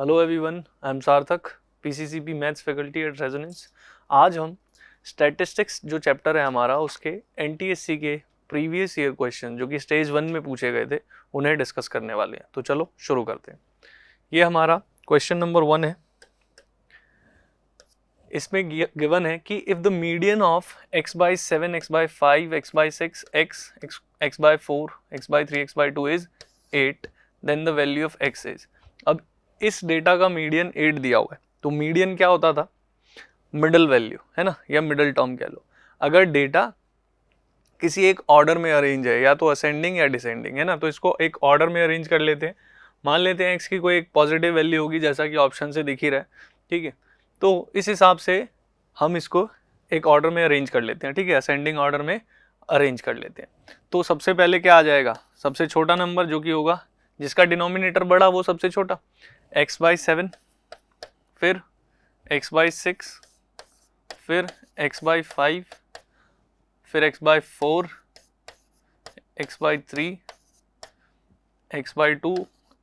hello everyone I am Sarthak PCCP maths faculty at Resonance आज हम statistics जो चैप्टर है हमारा उसके एनटीएससी के प्रीवियस ईयर क्वेश्चन जो कि स्टेज वन में पूछे गए थे उन्हें डिस्कस करने वाले हैं तो चलो शुरू करते हैं ये हमारा क्वेश्चन नंबर वन है इसमें गिवन है कि if the median of x by seven x by five x by six x x by four x by three x by two is eight then the value of x is अब इस data का median eight दिया हुआ है तो median क्या होता था मिडल वैल्यू है ना या मिडल टर्म कह लो अगर डेटा किसी एक ऑर्डर में अरेंज है या तो असेंडिंग या डिसेंडिंग है ना तो इसको एक ऑर्डर में अरेंज कर लेते हैं मान लेते हैं एक्स की कोई एक पॉजिटिव वैल्यू होगी जैसा कि ऑप्शन से दिख ही रहा है ठीक है तो इस हिसाब से हम इसको एक ऑर्डर में अरेंज कर लेते हैं ठीक है असेंडिंग ऑर्डर में अरेंज कर लेते हैं तो सबसे पहले क्या आ जाएगा सबसे छोटा नंबर जो कि होगा जिसका डिनोमिनेटर बड़ा वो सबसे छोटा x बाई सेवन फिर x बाई सिक्स फिर x बाई फाइव फिर x by four x by three x by two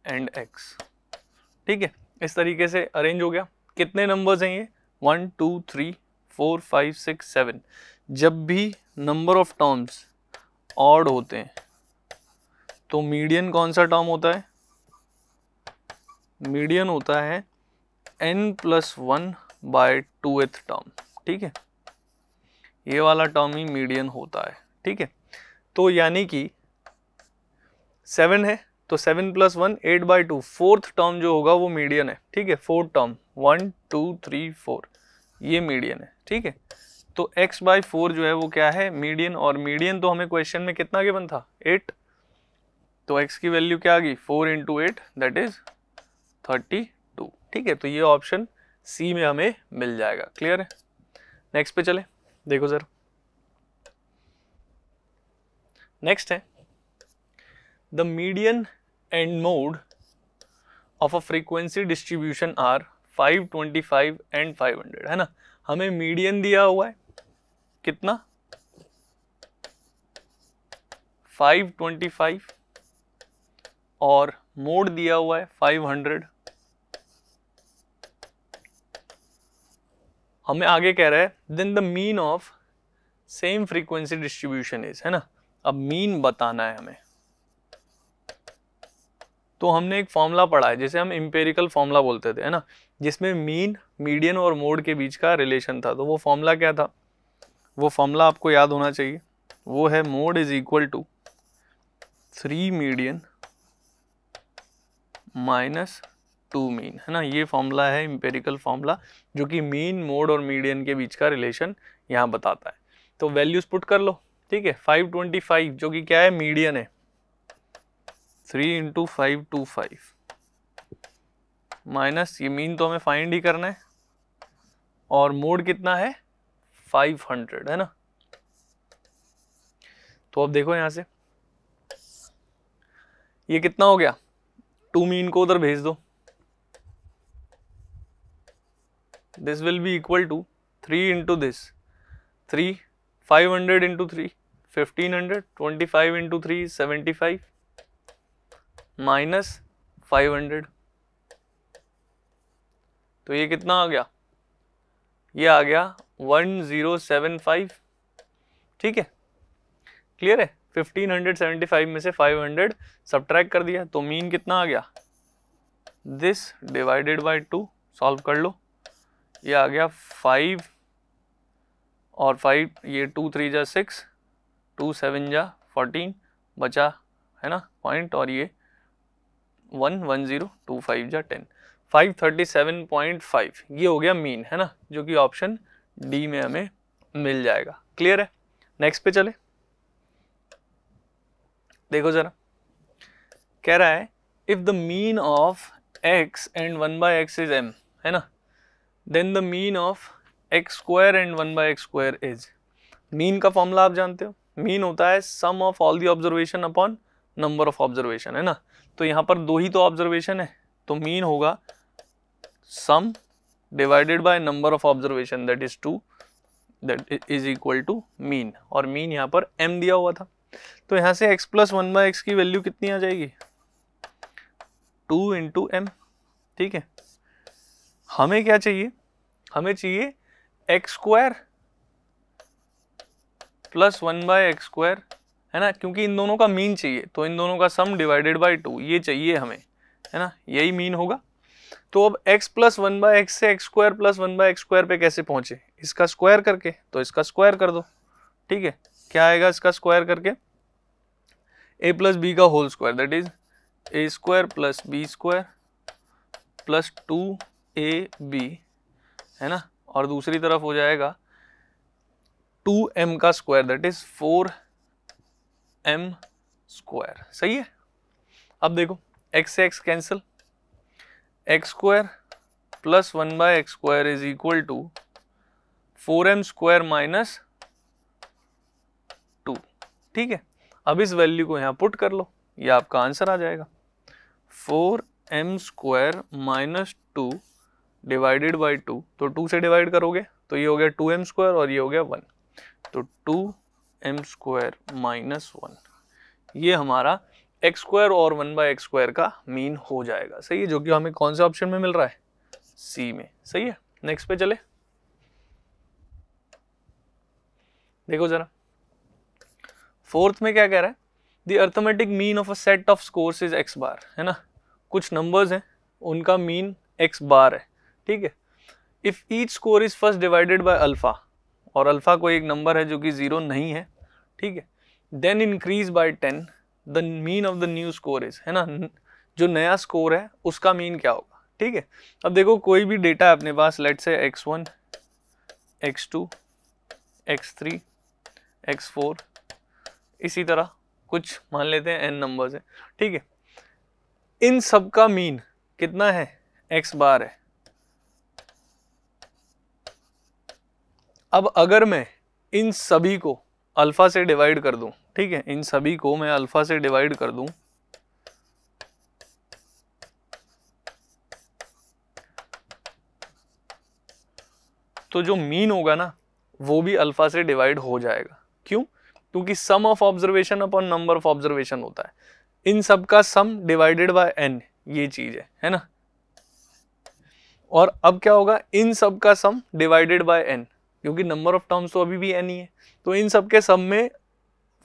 and x ठीक है इस तरीके से अरेंज हो गया कितने नंबर्स हैं ये one two three four five six seven जब भी नंबर ऑफ टर्म्स ऑड होते हैं तो मीडियन कौन सा टर्म होता है मीडियन होता है n plus one by two एथ टर्म ठीक है ये वाला टर्म ही मीडियन होता है ठीक है तो यानी कि सेवन है तो seven plus one eight by two fourth term जो होगा वो मीडियन है ठीक है fourth term one two three four ये मीडियन है ठीक है तो x बाई फोर जो है वो क्या है मीडियन और मीडियन तो हमें क्वेश्चन में कितना गिवन था एट तो x की वैल्यू क्या आ गई four into eight that is thirty two ठीक है तो ये ऑप्शन सी में हमें मिल जाएगा क्लियर है नेक्स्ट पे चले देखो सर नेक्स्ट है the median and mode of a frequency distribution are 525 and 500 है ना हमें मीडियन दिया हुआ है कितना 525 और मोड दिया हुआ है 500 हमें आगे कह रहा है then the mean of same frequency distribution is है ना अब मीन बताना है हमें तो हमने एक फॉर्मूला पढ़ा है जिसे हम इम्पेरिकल फॉर्मूला बोलते थे है ना जिसमें मीन मीडियन और मोड के बीच का रिलेशन था तो वो फॉर्मूला क्या था वो फॉर्मूला आपको याद होना चाहिए वो है mode is equal to three median minus two mean है ना ये फॉर्मूला है इम्पेरिकल फॉर्मूला जो कि मीन मोड और मीडियन के बीच का रिलेशन यहाँ बताता है तो वैल्यूज पुट कर लो ठीक है 525 जो कि क्या है मीडियन है 3 into five two five minus ये मीन तो हमें फाइंड ही करना है और मोड कितना है 500 है ना तो अब देखो यहां से ये कितना हो गया टू मीन को उधर भेज दो this will be equal to three into this three five hundred into three fifteen hundred twenty five into three seventy five minus five hundred तो ये कितना आ गया ये आ गया वन ज़ीरो सेवन फाइव ठीक है क्लियर है 1575 में से 500 हंड्रेड सब्ट्रैक्ट कर दिया तो मीन कितना आ गया this divided by two solve कर लो ये आ गया फाइव और फाइव ये टू थ्री जा सिक्स टू सेवन जा फोर्टीन बचा है ना पॉइंट और ये one one zero to five जा ten five thirty seven point five ये हो गया मीन है ना जो कि ऑप्शन डी में हमें मिल जाएगा क्लियर है नेक्स्ट पे चले देखो जरा कह रहा है if the mean of x and one by x is m है ना then the mean of x square and one by x square is mean का फॉर्मूला आप जानते हो मीन होता है sum of all the observation upon number of observation है ना तो यहाँ पर दो ही तो ऑब्जर्वेशन है तो मीन होगा sum divided by number of observation that is two that is equal to mean और मीन यहाँ पर एम दिया हुआ था तो यहाँ से x plus one by x की वैल्यू कितनी आ जाएगी टू इंटू एम ठीक है हमें क्या चाहिए हमें चाहिए x square plus one by x square है ना क्योंकि इन दोनों का मीन चाहिए तो इन दोनों का सम डिवाइडेड बाय टू ये चाहिए हमें है ना यही मीन होगा तो अब x plus one by x से x square plus one by x square पे कैसे पहुंचे इसका स्क्वायर करके तो इसका स्क्वायर कर दो ठीक है क्या आएगा इसका स्क्वायर करके ए प्लस बी का whole square that is a square plus b square plus two a b है ना और दूसरी तरफ हो जाएगा टू एम का square that is four m square सही है अब देखो एक्स से x cancel x square plus one by x square is equal to four m square minus two ठीक है अब इस वैल्यू को यहाँ पुट कर लो ये आपका आंसर आ जाएगा four m square minus two divided by two तो टू से डिवाइड करोगे तो ये हो गया टू एम स्क्वायर और ये हो गया वन तो two m square minus one ये हमारा एक्स स्क्वायर और वन बाई एक्स स्क्वायर का मीन हो जाएगा सही है जो कि हमें कौन से ऑप्शन में मिल रहा है सी में सही है नेक्स्ट पे चले देखो जरा फोर्थ में क्या कह रहा है the arithmetic mean of a set of score is x bar है ना कुछ नंबर्स हैं उनका मीन एक्स बार है ठीक है if each score is first divided by alpha और अल्फ़ा कोई एक नंबर है जो कि ज़ीरो नहीं है ठीक है then increase by ten the mean of the new score is है ना जो नया स्कोर है उसका मीन क्या होगा ठीक है अब देखो कोई भी डेटा है अपने पास let say x one x two x three x four इसी तरह कुछ मान लेते हैं एन नंबर्स हैं ठीक है इन सब का मीन कितना है एक्स बार है अब अगर मैं इन सभी को अल्फ़ा से डिवाइड कर दूं ठीक है इन सभी को मैं अल्फ़ा से डिवाइड कर दूं तो जो मीन होगा ना वो भी अल्फ़ा से डिवाइड हो जाएगा क्यों क्योंकि sum of observation upon number of observation होता है इन सब का सम डिवाइडेड बाय एन ये चीज है है ना और अब क्या होगा इन सब का सम डिवाइडेड बाय एन क्योंकि नंबर ऑफ टर्म्स तो अभी भी एन ही है तो इन सब के सम में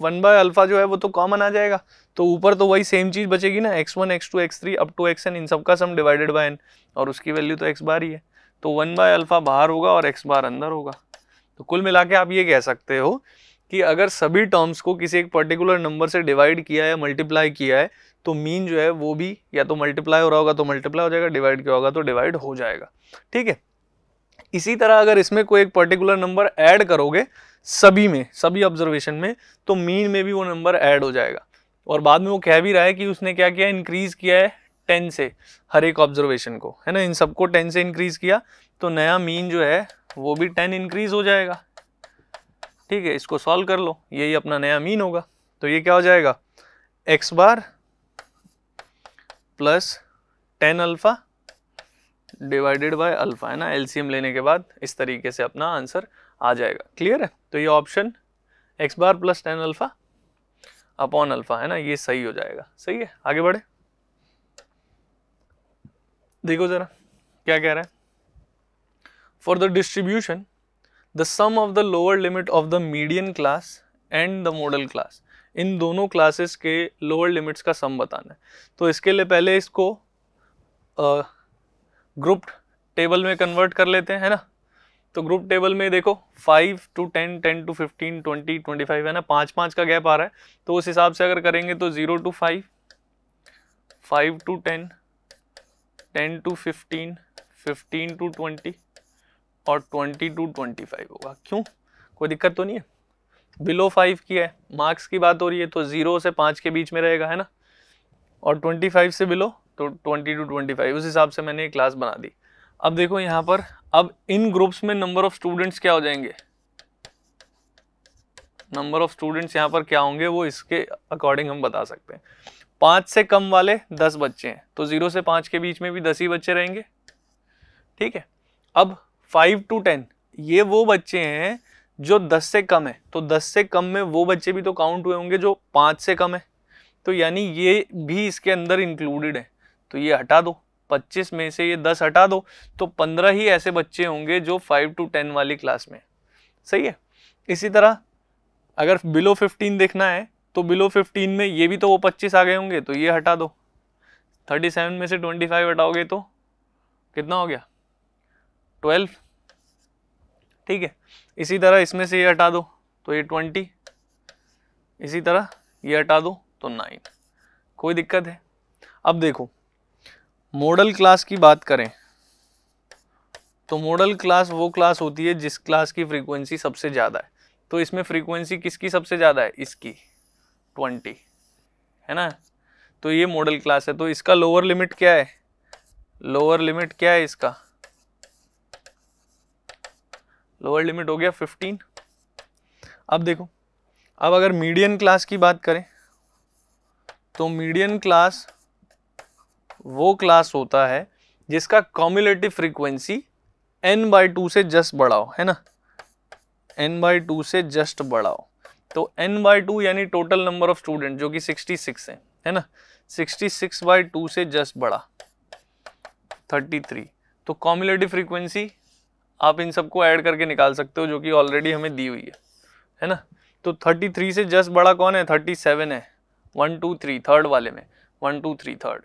वन बाय अल्फा जो है वो तो कॉमन आ जाएगा तो ऊपर तो वही सेम चीज़ बचेगी ना x one x two x three up to x n इन सबका सम डिवाइडेड बाय एन और उसकी वैल्यू तो एक्स बार ही है तो वन बाय अल्फा बाहर होगा और एक्स बार अंदर होगा तो कुल मिला के आप ये कह सकते हो कि अगर सभी टर्म्स को किसी एक पर्टिकुलर नंबर से डिवाइड किया है मल्टीप्लाई किया है तो मीन जो है वो भी या तो मल्टीप्लाई हो रहा होगा तो मल्टीप्लाई हो जाएगा डिवाइड किया होगा तो डिवाइड हो जाएगा ठीक है इसी तरह अगर इसमें कोई एक पर्टिकुलर नंबर ऐड करोगे सभी में सभी ऑब्जर्वेशन में तो मीन में भी वो नंबर ऐड हो जाएगा और बाद में वो कह भी रहा है कि उसने क्या किया इंक्रीज़ किया है टेन से हर एक ऑब्जर्वेशन को है ना इन सबको टेन से इंक्रीज़ किया तो नया मीन जो है वो भी टेन इंक्रीज़ हो जाएगा ठीक है इसको सॉल्व कर लो यही अपना नया मीन होगा तो ये क्या हो जाएगा x bar plus ten alpha divided by alpha है ना एलसीएम लेने के बाद इस तरीके से अपना आंसर आ जाएगा क्लियर है तो ये option x bar plus ten alpha upon alpha है ना ये सही हो जाएगा सही है आगे बढ़े देखो ज़रा क्या कह रहा है for the distribution the sum of the lower limit of the median class and the modal class इन दोनों क्लासेस के लोअर लिमिट्स का सम बताना है तो इसके लिए पहले इसको ग्रुप टेबल में कन्वर्ट कर लेते हैं है ना तो ग्रुप टेबल में देखो five to ten ten to fifteen twenty twenty five है ना पाँच पाँच का गैप आ रहा है तो उस हिसाब से अगर करेंगे तो zero to five five to ten ten to fifteen fifteen to twenty और ट्वेंटी टू 25 होगा क्यों कोई दिक्कत तो नहीं है बिलो फाइव की है मार्क्स की बात हो रही है तो ज़ीरो से पाँच के बीच में रहेगा है ना और ट्वेंटी फाइव से बिलो तो ट्वेंटी टू ट्वेंटी फाइव उस हिसाब से मैंने एक क्लास बना दी अब देखो यहाँ पर अब इन ग्रुप्स में नंबर ऑफ स्टूडेंट्स क्या हो जाएंगे नंबर ऑफ स्टूडेंट्स यहाँ पर क्या होंगे वो इसके अकॉर्डिंग हम बता सकते हैं पाँच से कम वाले दस बच्चे हैं तो ज़ीरो से पाँच के बीच में भी दस ही बच्चे रहेंगे ठीक है अब फाइव टू टेन ये वो बच्चे हैं जो दस से कम है तो दस से कम में वो बच्चे भी तो काउंट हुए होंगे जो पाँच से कम है तो यानी ये भी इसके अंदर इंक्लूडेड है तो ये हटा दो पच्चीस में से ये दस हटा दो तो पंद्रह ही ऐसे बच्चे होंगे जो फाइव टू टेन वाली क्लास में सही है इसी तरह अगर बिलो फिफ्टीन देखना है तो बिलो फिफ्टीन में ये भी तो वो पच्चीस आ गए होंगे तो ये हटा दो थर्टी सेवन में से ट्वेंटी फाइव हटाओगे तो कितना हो गया ट्वेल्व ठीक है इसी तरह इसमें से ये हटा दो तो ये ट्वेंटी इसी तरह ये हटा दो तो नाइन कोई दिक्कत है अब देखो मॉडल क्लास की बात करें तो मॉडल क्लास वो क्लास होती है जिस क्लास की फ्रीक्वेंसी सबसे ज़्यादा है तो इसमें फ्रीक्वेंसी किसकी सबसे ज़्यादा है इसकी ट्वेंटी है ना तो ये मॉडल क्लास है तो इसका लोअर लिमिट क्या है लोअर लिमिट क्या है इसका लोअर लिमिट हो गया फिफ्टीन अब देखो अब अगर मीडियन क्लास की बात करें तो मीडियन क्लास वो क्लास होता है जिसका cumulative frequency n by two से जस्ट बढ़ाओ है ना एन बाई टू से जस्ट बढ़ाओ तो एन बाई टू यानी टोटल नंबर ऑफ स्टूडेंट जो कि 66 है है ना 66 सिक्स बाई टू से जस्ट बढ़ा 33 तो कॉम्युलेटिव फ्रीक्वेंसी आप इन सबको ऐड करके निकाल सकते हो जो कि ऑलरेडी हमें दी हुई है है ना तो 33 से जस्ट बड़ा कौन है 37 है वन टू थ्री थर्ड वाले में वन टू थ्री थर्ड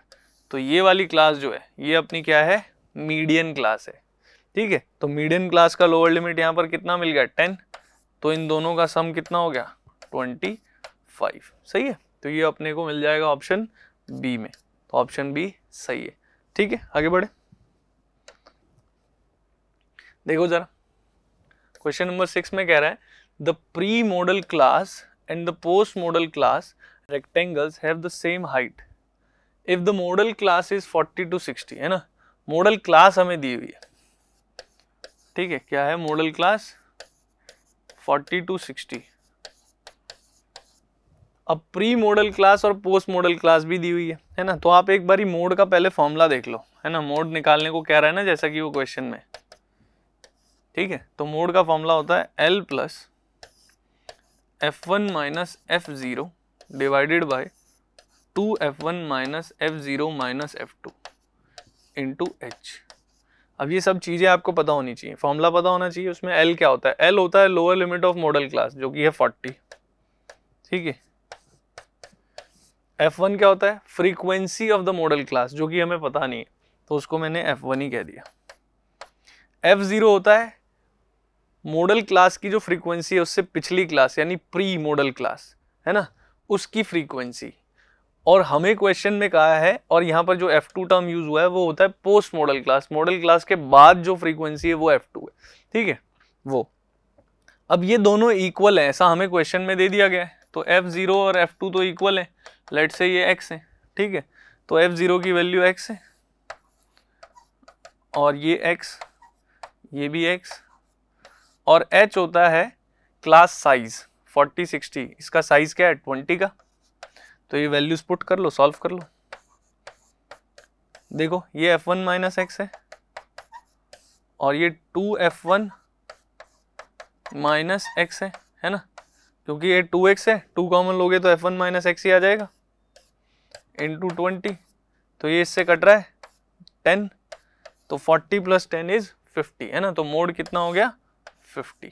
तो ये वाली क्लास जो है ये अपनी क्या है मीडियन क्लास है ठीक है तो मीडियन क्लास का लोअर लिमिट यहाँ पर कितना मिल गया टेन तो इन दोनों का सम कितना हो गया ट्वेंटी फाइव सही है तो ये अपने को मिल जाएगा ऑप्शन बी में तो ऑप्शन बी सही है ठीक है आगे बढ़े देखो जरा क्वेश्चन नंबर सिक्स में कह रहा है the pre modal class and the post modal class rectangles have the same height if the modal class is 40 to 60 है ना मॉडल क्लास हमें दी हुई है ठीक है क्या है मॉडल क्लास 40 टू 60 अब प्री मॉडल क्लास और पोस्ट मॉडल क्लास भी दी हुई है है ना तो आप एक बारी मोड का पहले फॉर्मूला देख लो है ना मोड निकालने को कह रहा है ना जैसा कि वो क्वेश्चन में ठीक है तो मोड का फॉर्मूला होता है l plus f one minus f zero divided by two f one minus f zero minus f two into h अब ये सब चीज़ें आपको पता होनी चाहिए फॉर्मूला पता होना चाहिए उसमें एल क्या होता है एल होता है lower limit of modal class जो कि है फोर्टी ठीक है एफ वन क्या होता है frequency of the modal class जो कि हमें पता नहीं है तो उसको मैंने एफ वन ही कह दिया एफ ज़ीरो होता है मॉडल क्लास की जो फ्रीक्वेंसी है उससे पिछली क्लास यानी प्री मॉडल क्लास है ना उसकी फ्रीक्वेंसी और हमें क्वेश्चन में कहा है और यहाँ पर जो F2 टर्म यूज हुआ है वो होता है post modal class modal class के बाद जो फ्रीक्वेंसी है वो F2 है ठीक है वो अब ये दोनों इक्वल है ऐसा हमें क्वेश्चन में दे दिया गया है तो F0 और F2 तो इक्वल है लेट से ये x है ठीक है तो F0 की वैल्यू x है और ये x ये भी x और एच होता है क्लास साइज 40 60 इसका साइज क्या है 20 का तो ये वैल्यूज पुट कर लो सॉल्व कर लो देखो ये एफ वन माइनस एक्स है और ये two f one minus x है है ना क्योंकि ये टू एक्स है टू कॉमन लोगे तो एफ वन माइनस एक्स ही आ जाएगा टू ट्वेंटी तो ये इससे कट रहा है टेन तो forty plus ten is fifty है ना तो मोड कितना हो गया फिफ्टी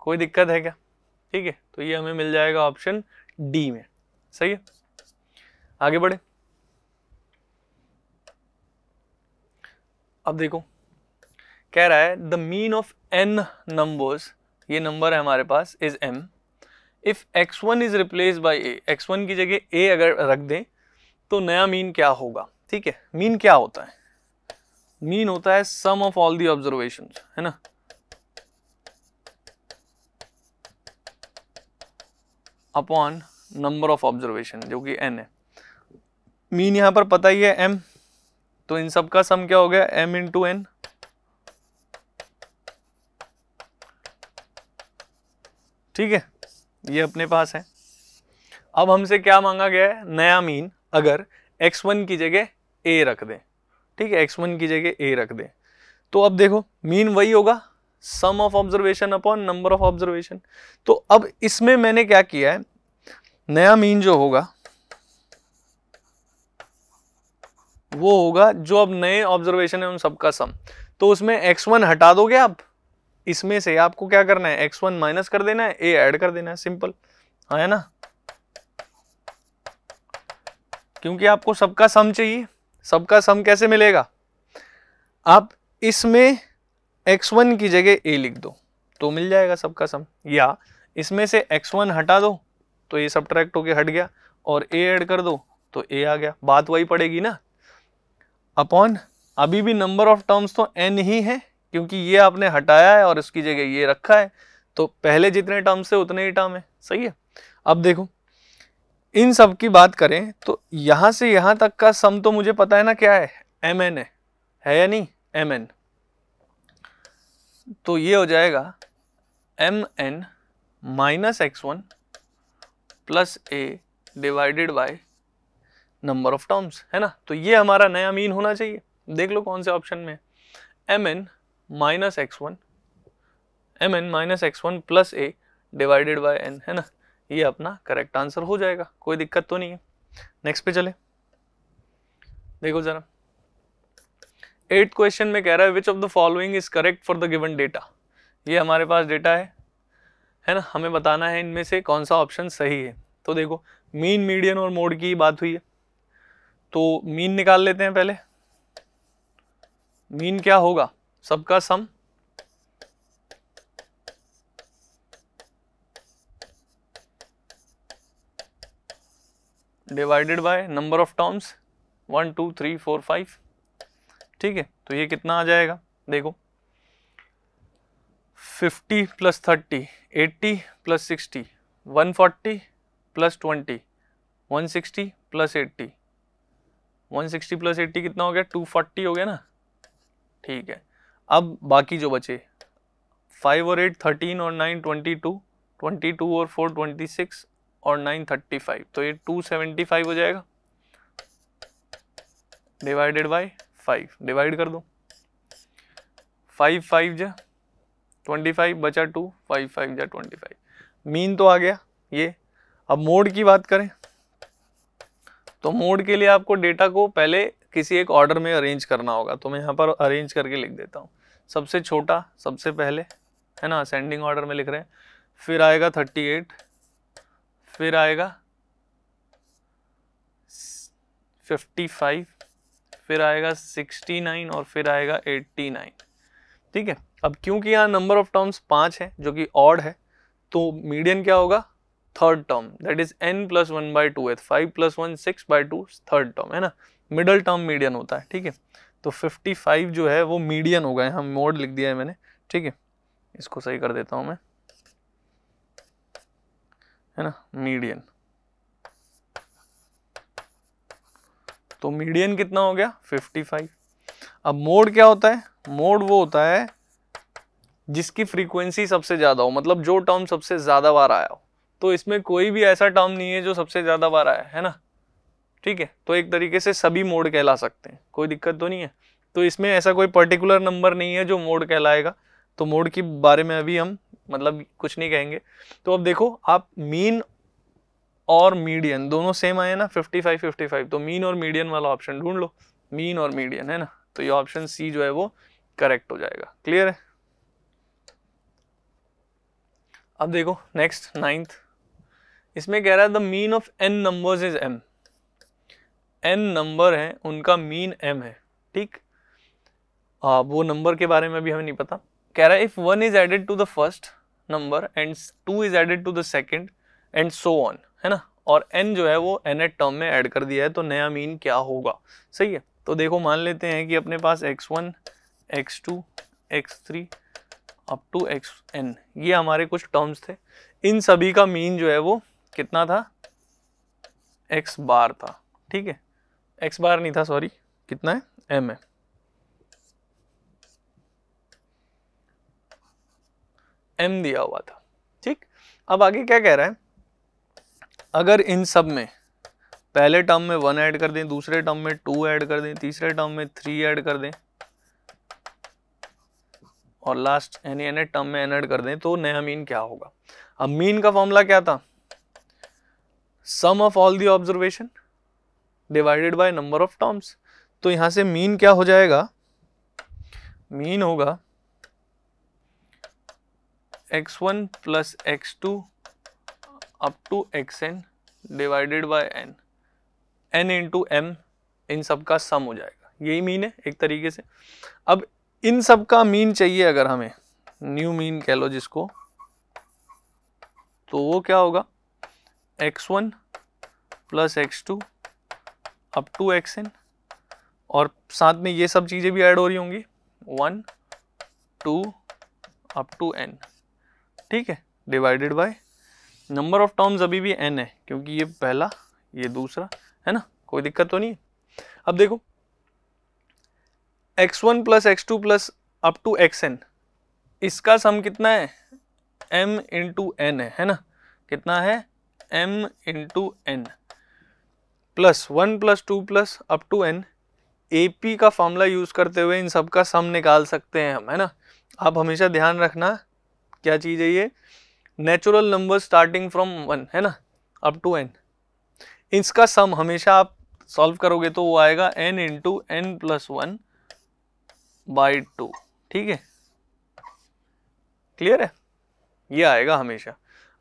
कोई दिक्कत है क्या ठीक है तो ये हमें मिल जाएगा ऑप्शन डी में सही है आगे बढ़े अब देखो कह रहा है the mean of n numbers ये नंबर है हमारे पास is m if x one is replace by a x one की जगह ए अगर रख दें तो नया मीन क्या होगा ठीक है मीन क्या होता है मीन होता है sum of all the observation है ना अपॉन नंबर ऑफ ऑब्जर्वेशन जो कि एन है मीन यहां पर पता ही है एम तो इन सब का सम क्या हो गया एम टू एन ठीक है ये अपने पास है अब हमसे क्या मांगा गया है नया मीन अगर x1 की जगह a रख दें ठीक है एक्स वन की जगह ए रख दें तो अब देखो मीन वही होगा sum of observation upon number of observation तो अब इसमें मैंने क्या किया है नया मीन जो होगा वो होगा जो अब नए ऑब्जर्वेशन है उन सबका सम तो उसमें x1 हटा दोगे आप इसमें से आपको क्या करना है x1 माइनस कर देना है a ऐड कर देना है सिंपल आया हाँ, ना क्योंकि आपको सबका सम चाहिए सबका सम कैसे मिलेगा आप इसमें x1 की जगह a लिख दो तो मिल जाएगा सबका सम या इसमें से x1 हटा दो तो ये सब ट्रैक्ट होके हट गया और a ऐड कर दो तो a आ गया बात वही पड़ेगी ना अपॉन अभी भी नंबर ऑफ टर्म्स तो n ही है क्योंकि ये आपने हटाया है और उसकी जगह ये रखा है तो पहले जितने टर्म्स है उतने ही टर्म है सही है अब देखो इन सब की बात करें तो यहाँ से यहाँ तक का सम तो मुझे पता है ना क्या है एम एन है है या नहीं एम एन तो ये हो जाएगा m n minus x one plus a divided by number of terms है ना तो ये हमारा नया मीन होना चाहिए देख लो कौन से ऑप्शन में m n minus x one m n minus x one plus a divided by n है ना ये अपना करेक्ट आंसर हो जाएगा कोई दिक्कत तो नहीं है नेक्स्ट पे चले देखो जरा एट क्वेश्चन में कह रहा है which of the following is correct for the given data ये हमारे पास डेटा है है ना हमें बताना है इनमें से कौन सा ऑप्शन सही है तो देखो मीन मीडियन और मोड की बात हुई है तो मीन निकाल लेते हैं पहले मीन क्या होगा सबका sum divided by number of terms one two three four five ठीक है तो ये कितना आ जाएगा देखो fifty plus thirty eighty plus sixty one forty plus twenty one sixty plus eighty one sixty plus eighty कितना हो गया टू फोर्टी हो गया ना ठीक है अब बाकी जो बचे फाइव और एट थर्टीन और nine twenty to twenty two और फोर ट्वेंटी सिक्स और 935 तो ये 275 हो जाएगा डिवाइडेड बाय 5 डिवाइड कर दो 5 फाइव जा 25 बचा 2 5 फाइव जा 25 मीन तो आ गया ये अब मोड की बात करें तो मोड के लिए आपको डेटा को पहले किसी एक ऑर्डर में अरेंज करना होगा तो मैं यहाँ पर अरेंज करके लिख देता हूँ सबसे छोटा सबसे पहले है ना असेंडिंग ऑर्डर में लिख रहे हैं फिर आएगा एट फिर आएगा फिफ्टी फाइव फिर आएगा सिक्सटी नाइन और फिर आएगा एट्टी नाइन ठीक है अब क्योंकि यहाँ नंबर ऑफ टर्म्स पाँच है जो कि ऑड है तो मीडियन क्या होगा third term that is n plus one by two है five plus one six by two third term है ना मिडल टर्म मीडियन होता है ठीक है तो फिफ्टी फाइव जो है वो मीडियन होगा यहाँ मोड लिख दिया है मैंने ठीक है इसको सही कर देता हूँ मैं है ना मीडियन तो मीडियन कितना हो गया 55 अब मोड क्या होता है मोड वो होता है जिसकी फ्रीक्वेंसी सबसे ज़्यादा हो मतलब जो टर्म सबसे ज़्यादा बार आया हो तो इसमें कोई भी ऐसा टर्म नहीं है जो सबसे ज़्यादा बार आया है ना ठीक है तो एक तरीके से सभी मोड कहला सकते हैं कोई दिक्कत तो नहीं है तो इसमें ऐसा कोई पर्टिकुलर नंबर नहीं है जो मोड कहलाएगा तो मोड के बारे में अभी हम मतलब कुछ नहीं कहेंगे तो अब देखो आप मीन और मीडियन दोनों सेम आए ना 55 55 तो मीन और मीडियन वाला ऑप्शन ढूंढ लो मीन और मीडियन है ना तो ये ऑप्शन सी जो है वो करेक्ट हो जाएगा क्लियर है अब देखो नेक्स्ट नाइन्थ इसमें कह रहा है the mean of n numbers is m n number है उनका मीन एम है ठीक आ, वो नंबर के बारे में भी हमें नहीं पता कह रहा है if one is added to the first number and two is added to the second and so on है ना और एन जो है वो एन एट टर्म में एड कर दिया है तो नया मीन क्या होगा सही है तो देखो मान लेते हैं कि अपने पास x one x two x three up to x n ये हमारे कुछ टर्म्स थे इन सभी का मीन जो है वो कितना था एक्स बार था ठीक है एक्स बार नहीं था सॉरी कितना है एम है एम दिया हुआ था ठीक अब आगे क्या कह रहा है अगर इन सब में पहले टर्म में वन ऐड कर दें दूसरे टर्म में टू ऐड कर दें तीसरे टर्म में थ्री ऐड कर दें और लास्ट यानी एन टर्म में एन एड कर दें तो नया मीन क्या होगा अब मीन का फॉर्मूला क्या था sum of all the observation divided by number of terms तो यहां से मीन क्या हो जाएगा मीन होगा x1 plus x2 up to xn divided by n n into m इन सब का सम हो जाएगा यही मीन है एक तरीके से अब इन सब का मीन चाहिए अगर हमें न्यू मीन कह लो जिसको तो वो क्या होगा x1 one plus x two up to x और साथ में ये सब चीज़ें भी ऐड हो रही होंगी one two up to n ठीक है divided by number of terms अभी भी एन है क्योंकि ये पहला ये दूसरा है ना कोई दिक्कत तो नहीं है अब देखो x one plus x two plus up to x n इसका सम कितना है एम इंटू एन है है ना कितना है m into n plus one plus two plus up to n A P का फॉर्मूला यूज़ करते हुए इन सब का सम निकाल सकते हैं हम है ना आप हमेशा ध्यान रखना क्या चीज़ है ये natural number starting from one है ना अप टू एन इसका सम हमेशा आप सॉल्व करोगे तो वो आएगा n into n plus one by two ठीक है क्लियर है ये आएगा हमेशा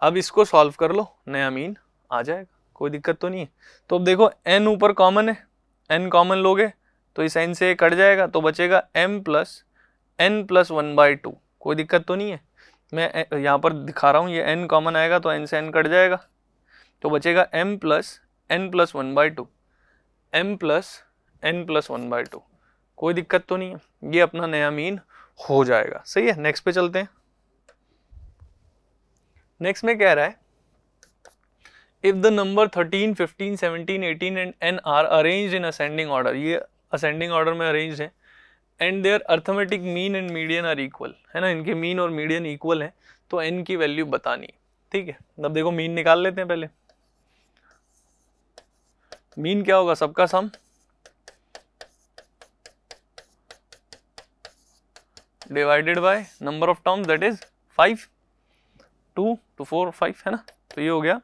अब इसको सॉल्व कर लो नया मीन आ जाएगा कोई दिक्कत तो नहीं है तो अब देखो एन ऊपर कॉमन है एन कॉमन लोगे तो इस एन से कट जाएगा तो बचेगा m plus n plus one by two कोई दिक्कत तो नहीं है मैं यहाँ पर दिखा रहा हूँ ये एन कॉमन आएगा तो एन से एन कट जाएगा तो बचेगा m plus n plus one by two m plus n plus one by two कोई दिक्कत तो नहीं है ये अपना नया मीन हो जाएगा सही है नेक्स्ट पे चलते हैं नेक्स्ट में कह रहा है if the number thirteen fifteen seventeen eighteen and n are arrange in ascending order ये असेंडिंग ऑर्डर में अरेंज है and their arithmetic mean and median are equal है ना इनके मीन और मीडियन इक्वल हैं तो एन की वैल्यू बतानी ठीक है अब देखो मीन निकाल लेते हैं पहले मीन क्या होगा सबका sum divided by number of terms that is five two two four five है ना तो ये हो गया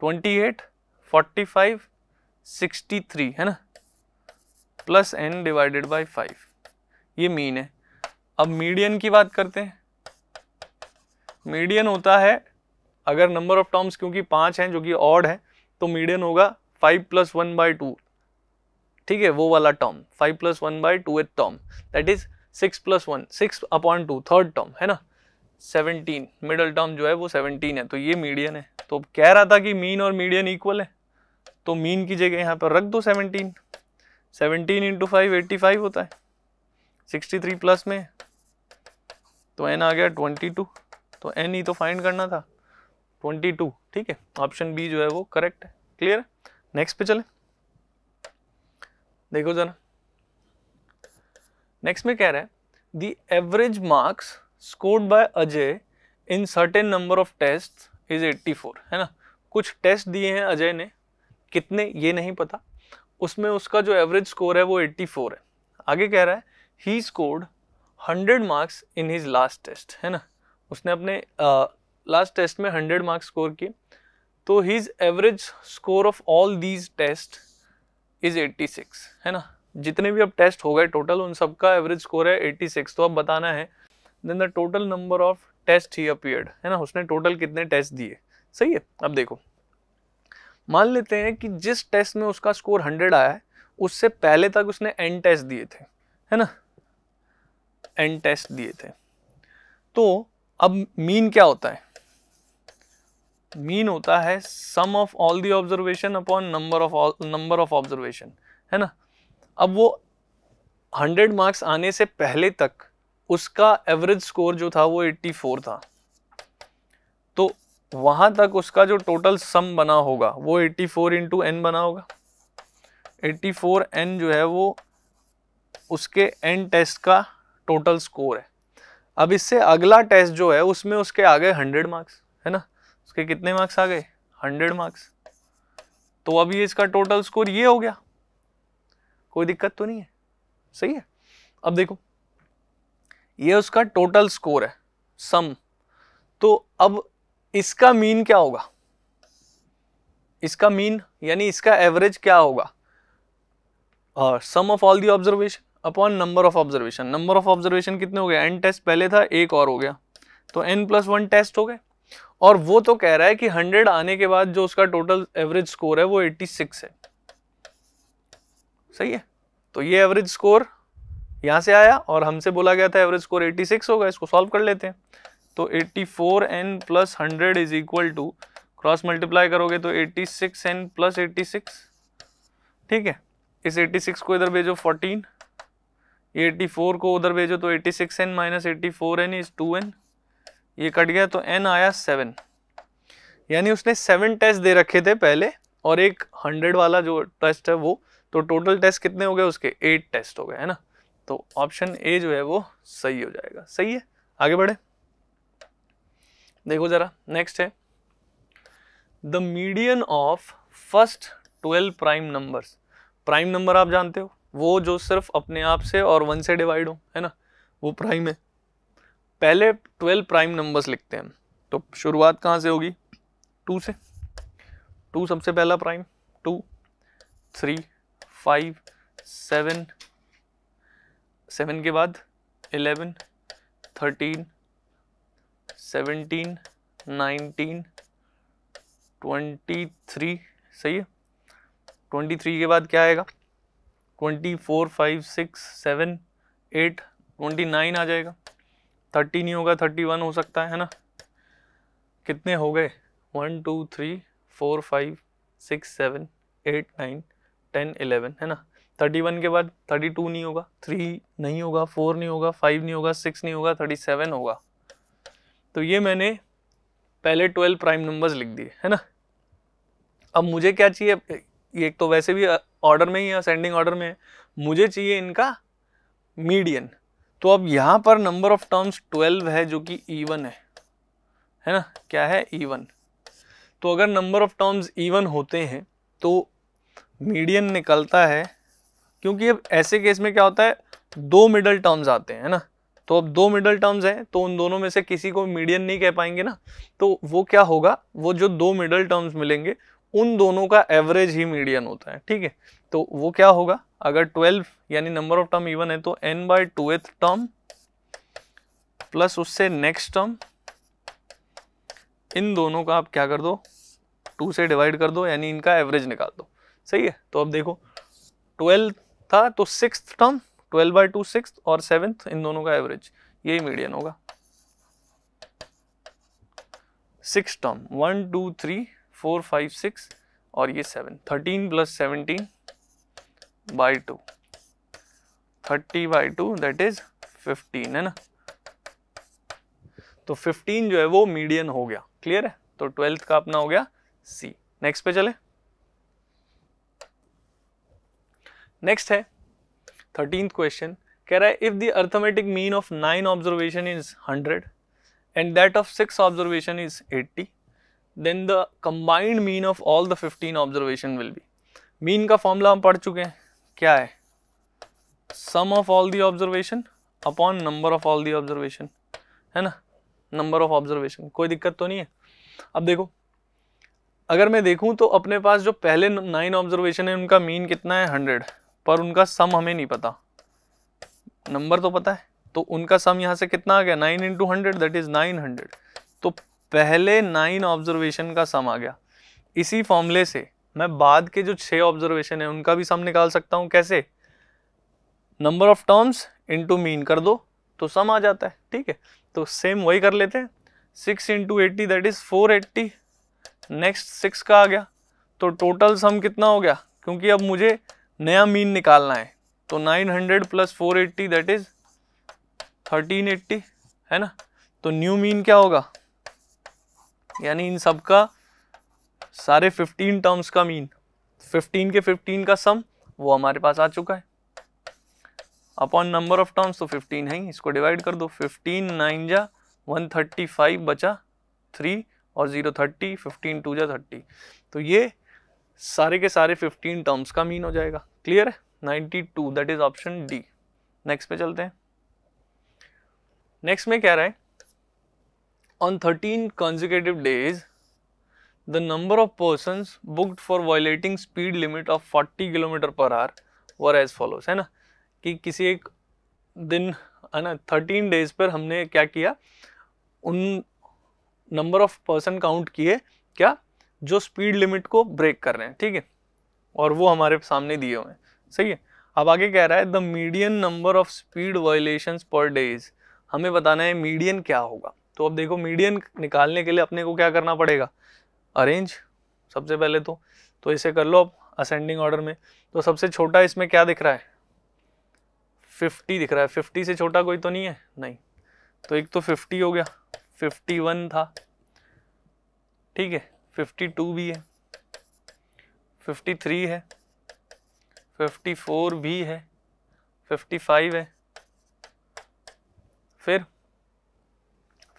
twenty eight forty five sixty three है ना plus n divided by five ये मीन है अब मीडियन की बात करते हैं मीडियन होता है अगर नंबर ऑफ टर्म्स क्योंकि पांच हैं जो कि ऑड है तो मीडियन होगा five plus one by two ठीक है वो वाला term five plus one by two एथ term that is six plus one six upon two third term है ना सेवनटीन मिडल टर्म जो है वो सेवनटीन है तो ये मीडियन है तो कह रहा था कि मीन और मीडियन इक्वल है तो मीन की जगह यहाँ पर रख दो seventeen seventeen into five eighty five होता है 63 प्लस में तो एन आ गया 22 तो एन ही तो फाइंड करना था 22 ठीक है ऑप्शन बी जो है वो करेक्ट है क्लियर नेक्स्ट पे चले देखो जरा नेक्स्ट में कह रहा है the average marks scored by Ajay in certain number of test is 84 है ना कुछ टेस्ट दिए हैं अजय ने कितने ये नहीं पता उसमें उसका जो एवरेज स्कोर है वो 84 है आगे कह रहा है he scored hundred marks in his last test है ना उसने अपने लास्ट टेस्ट में हंड्रेड मार्क्स स्कोर किए तो his average score of all these test is eighty six है ना जितने भी अब टेस्ट हो गए टोटल उन सबका एवरेज स्कोर है एट्टी सिक्स तो अब बताना है then the total number of test he appeared है ना उसने टोटल कितने टेस्ट दिए सही है अब देखो मान लेते हैं कि जिस टेस्ट में उसका स्कोर हंड्रेड आया है उससे पहले तक उसने एन टेस्ट दिए थे है ना एन टेस्ट दिए थे तो अब मीन क्या होता है मीन होता है sum of all the observation upon number of number of observation है ना अब वो 100 मार्क्स आने से पहले तक उसका एवरेज स्कोर जो था वो 84 था तो वहां तक उसका जो टोटल सम बना होगा वो 84 फोर इंटू एन बना होगा 84 एन जो है वो उसके एन टेस्ट का टोटल स्कोर है अब इससे अगला टेस्ट जो है उसमें उसके आ गए हंड्रेड मार्क्स है ना उसके कितने मार्क्स आ गए हंड्रेड मार्क्स तो अब ये इसका टोटल स्कोर ये हो गया कोई दिक्कत तो नहीं है सही है अब देखो ये उसका टोटल स्कोर है सम तो अब इसका मीन क्या होगा इसका मीन यानी इसका एवरेज क्या होगा और sum of all the observation upon number of observation number of observation कितने हो गए एन टेस्ट पहले था एक और हो गया तो एन प्लस वन टेस्ट हो गए और वो तो कह रहा है कि हंड्रेड आने के बाद जो उसका टोटल एवरेज स्कोर है वो एट्टी सिक्स है सही है तो ये एवरेज स्कोर यहाँ से आया और हमसे बोला गया था एवरेज स्कोर 86 होगा इसको सॉल्व कर लेते हैं तो 84n four n plus hundred is equal to cross multiply करोगे तो 86n six N plus eighty ठीक है इस 86 को इधर भेजो फोर्टीन एट्टी फोर को उधर भेजो तो eighty six n minus eighty four n is two n ये कट गया तो एन आया सेवन यानी उसने सेवन टेस्ट दे रखे थे पहले और एक हंड्रेड वाला जो टेस्ट है वो तो टोटल टेस्ट कितने हो गए उसके एट टेस्ट हो गए है ना तो ऑप्शन ए जो है वो सही हो जाएगा सही है आगे बढ़े देखो जरा नेक्स्ट है the median of first twelve prime numbers prime number आप जानते हो वो जो सिर्फ अपने आप से और वन से डिवाइड हो है ना वो प्राइम है पहले ट्वेल्व प्राइम नंबर्स लिखते हैं तो शुरुआत कहाँ से होगी टू से टू सबसे पहला prime two three five seven seven के बाद eleven thirteen seventeen nineteen twenty three सही है ट्वेंटी थ्री के बाद क्या आएगा twenty four five six seven eight twenty nine आ जाएगा थर्टी नहीं होगा थर्टी वन हो सकता है ना कितने हो गए one two three four five six seven eight nine ten eleven है ना थर्टी वन के बाद थर्टी टू नहीं होगा थ्री नहीं होगा फोर नहीं होगा फाइव नहीं होगा सिक्स नहीं होगा थर्टी सेवन होगा तो ये मैंने पहले ट्वेल्व प्राइम नंबर्स लिख दिए है ना अब मुझे क्या चाहिए ये तो वैसे भी ऑर्डर में ही है सेंडिंग ऑर्डर में है मुझे चाहिए इनका मीडियन तो अब यहाँ पर नंबर ऑफ टर्म्स ट्वेल्व है जो कि ईवन है है ना क्या है इवन तो अगर नंबर ऑफ टर्म्स इवन होते हैं तो मीडियन निकलता है क्योंकि अब ऐसे केस में क्या होता है दो मिडल टर्म्स आते हैं ना तो अब दो मिडल टर्म्स हैं तो उन दोनों में से किसी को मीडियन नहीं कह पाएंगे ना तो वो क्या होगा वो जो दो मिडल टर्म्स मिलेंगे उन दोनों का एवरेज ही मीडियन होता है ठीक है तो वो क्या होगा अगर ट्वेल्व यानी नंबर ऑफ टर्म इवन है तो n by twoth term plus उससे नेक्स्ट टर्म इन दोनों का आप क्या कर दो टू से डिवाइड कर दो यानी इनका एवरेज निकाल दो सही है तो अब देखो ट्वेल्व था तो six term twelve by two six और सेवेंथ इन दोनों का एवरेज यही मीडियन होगा six term one two three four five six और ये seven thirteen plus seventeen by two thirty by two that is fifteen है ना तो फिफ्टीन जो है वो मीडियन हो गया क्लियर है तो ट्वेल्थ का अपना हो गया सी नेक्स्ट पे चले नेक्स्ट है थर्टीन क्वेश्चन कह रहा है if the arithmetic mean of nine observation is hundred and that of six observation is eighty then the combined mean of all the 15 observation will be mean का formula हम पढ़ चुके हैं क्या है sum of all the observation upon number of all the observation है ना number of observation कोई दिक्कत तो नहीं है अब देखो अगर मैं देखूं तो अपने पास जो पहले नाइन ऑब्जर्वेशन है उनका मीन कितना है हंड्रेड पर उनका सम हमें नहीं पता नंबर तो पता है तो उनका सम यहाँ से कितना आ गया nine into hundred that is nine hundred तो पहले नाइन ऑब्जर्वेशन का सम आ गया इसी फॉर्मूले से मैं बाद के जो छः ऑब्जर्वेशन है उनका भी सम निकाल सकता हूँ कैसे number of terms into mean कर दो तो सम आ जाता है ठीक है तो सेम वही कर लेते हैं six into eighty that is four eighty next six का आ गया तो टोटल सम कितना हो गया क्योंकि अब मुझे नया मीन निकालना है तो nine hundred plus four eighty that is thirteen eighty है ना तो न्यू मीन क्या होगा यानी इन सब का सारे 15 टर्म्स का मीन 15 के 15 का सम वो हमारे पास आ चुका है अपॉन नंबर ऑफ टर्म्स तो 15 है इसको डिवाइड कर दो 15 नाइन जा वन थर्टी फाइव बचा थ्री और जीरो थर्टी फिफ्टीन टू जा थर्टी तो ये सारे के सारे फिफ्टीन टर्म्स का मीन हो जाएगा क्लियर है ninety two that is option D next पे चलते हैं नेक्स्ट में क्या रहा है on 13 consecutive days, the number of persons booked for violating speed limit of 40 km per hour were as follows है ना कि किसी एक दिन है ना 13 डेज पर हमने क्या किया उन नंबर ऑफ पर्सन काउंट किए क्या जो स्पीड लिमिट को ब्रेक कर रहे हैं ठीक है और वो हमारे सामने दिए हुए हैं सही है अब आगे कह रहा है the median number of speed violations per days हमें बताना है मीडियन क्या होगा तो अब देखो मीडियन निकालने के लिए अपने को क्या करना पड़ेगा अरेंज सबसे पहले तो तो इसे कर लो अब असेंडिंग ऑर्डर में तो सबसे छोटा इसमें क्या दिख रहा है फिफ्टी दिख रहा है फिफ्टी से छोटा कोई तो नहीं है नहीं तो एक तो फिफ्टी हो गया फिफ्टी वन था ठीक है फिफ्टी टू भी है फिफ्टी थ्री है फिफ्टी फोर भी है फिफ्टी फाइव है फिर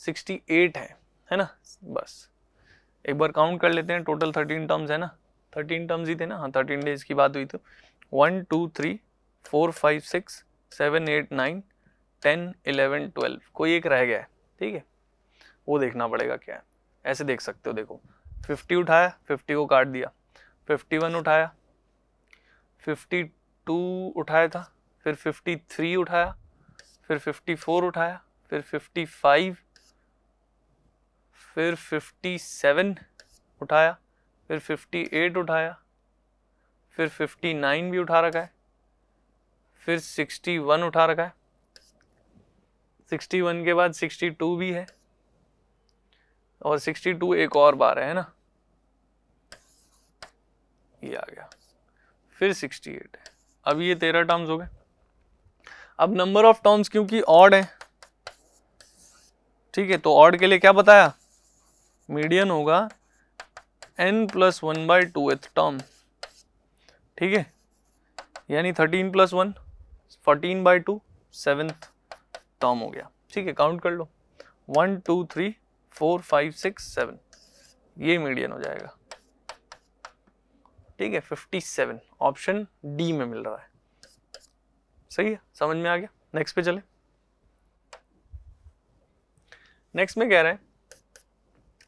68 है है ना बस एक बार काउंट कर लेते हैं टोटल 13 टर्म्स है ना 13 टर्म्स ही थे ना हाँ 13 डेज की बात हुई तो one two three four five six seven eight nine ten eleven twelve कोई एक रह गया है ठीक है वो देखना पड़ेगा क्या है ऐसे देख सकते हो देखो 50 उठाया 50 को काट दिया 51 उठाया 52 उठाया था फिर 53 उठाया फिर 54 उठाया फिर फाइव फिर 57 उठाया फिर 58 उठाया फिर 59 भी उठा रखा है फिर 61 उठा रखा है 61 के बाद 62 भी है और 62 एक और बार है ना ये आ गया फिर 68 है अब ये तेरह टर्म्स हो गए अब नंबर ऑफ टर्म्स क्योंकि ऑड है ठीक है तो ऑड के लिए क्या बताया मीडियन होगा n plus one by two एथ टर्म ठीक है यानी thirteen plus one fourteen by two seventh term हो गया ठीक है काउंट कर लो one two three four five six seven ये मीडियन हो जाएगा ठीक है फिफ्टी सेवन ऑप्शन डी में मिल रहा है सही है समझ में आ गया नेक्स्ट पे चले नेक्स्ट में कह रहे हैं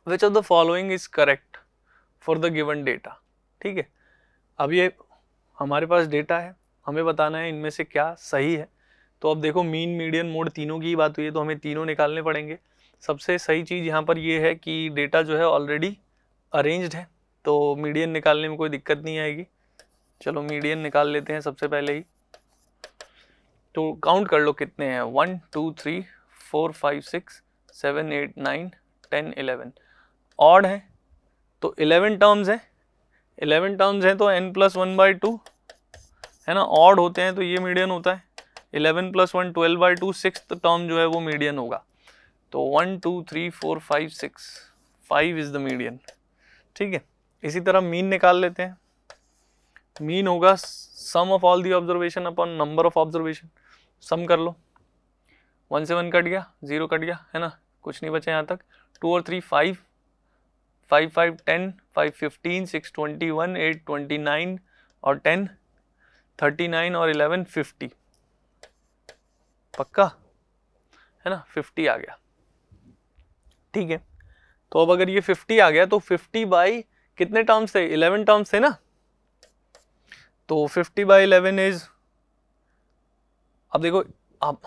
which of the following is correct for the given data ठीक है अब ये हमारे पास डेटा है हमें बताना है इनमें से क्या सही है तो अब देखो मीन मीडियन मोड तीनों की बात हुई है तो हमें तीनों निकालने पड़ेंगे सबसे सही चीज़ यहाँ पर ये है कि डेटा जो है ऑलरेडी अरेंज्ड है तो मीडियन निकालने में कोई दिक्कत नहीं आएगी चलो मीडियन निकाल लेते हैं सबसे पहले ही तो काउंट कर लो कितने हैं one two three four five six seven eight nine ten eleven odd है तो इलेवन टर्म्स हैं इलेवन टर्म्स हैं तो n plus one by two है ना ऑड होते हैं तो ये मीडियन होता है eleven plus one twelve by two six term जो है वो मीडियन होगा तो one two three four five six five is the median ठीक है इसी तरह मीन निकाल लेते हैं मीन होगा sum of all the observation upon number of observation sum कर लो वन से वन कट गया जीरो कट गया है ना कुछ नहीं बचा यहाँ तक टू और three five five five ten five fifteen six twenty one eight twenty nine और टेन थर्टी नाइन और इलेवन फिफ्टी पक्का है ना फिफ्टी आ गया ठीक है तो अब अगर ये फिफ्टी आ गया तो फिफ्टी बाई कितने टर्म्स थे इलेवन टर्म्स थे ना तो फिफ्टी बाई इलेवन इज आप देखो आप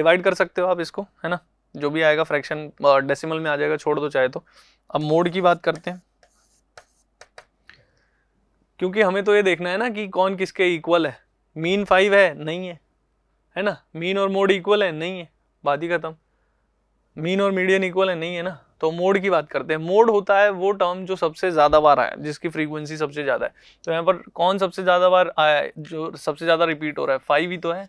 डिवाइड कर सकते हो आप इसको है ना जो भी आएगा फ्रैक्शन डेसिमल में आ जाएगा छोड़ दो चाहे तो अब मोड की बात करते हैं क्योंकि हमें तो ये देखना है ना कि कौन किसके इक्वल है मीन फाइव है नहीं है है ना मीन और मोड इक्वल है नहीं है बात ही खत्म मीन और मीडियन इक्वल है नहीं है ना तो मोड की बात करते हैं मोड होता है वो टर्म जो सबसे ज़्यादा बार आया जिसकी फ्रीक्वेंसी सबसे ज़्यादा है तो यहाँ पर कौन सबसे ज़्यादा बार आया है जो सबसे ज़्यादा रिपीट हो रहा है फाइव ही तो है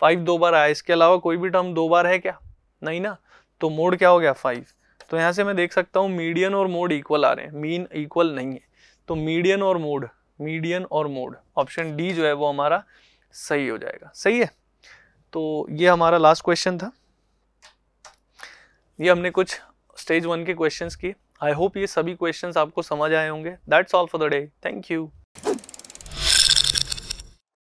फाइव दो बार आया इसके अलावा कोई भी टर्म दो बार है क्या नहीं ना तो मोड क्या हो गया फाइव तो यहाँ से मैं देख सकता हूँ मीडियन और मोड इक्वल आ रहे हैं मीन इक्वल नहीं है तो मीडियन और मोड मीडियन और मोड ऑप्शन डी जो है वो हमारा सही हो जाएगा सही है तो ये हमारा लास्ट क्वेश्चन था ये हमने कुछ स्टेज वन के क्वेश्चंस किए आई होप ये सभी क्वेश्चंस आपको समझ आए होंगे that's all for the day thank you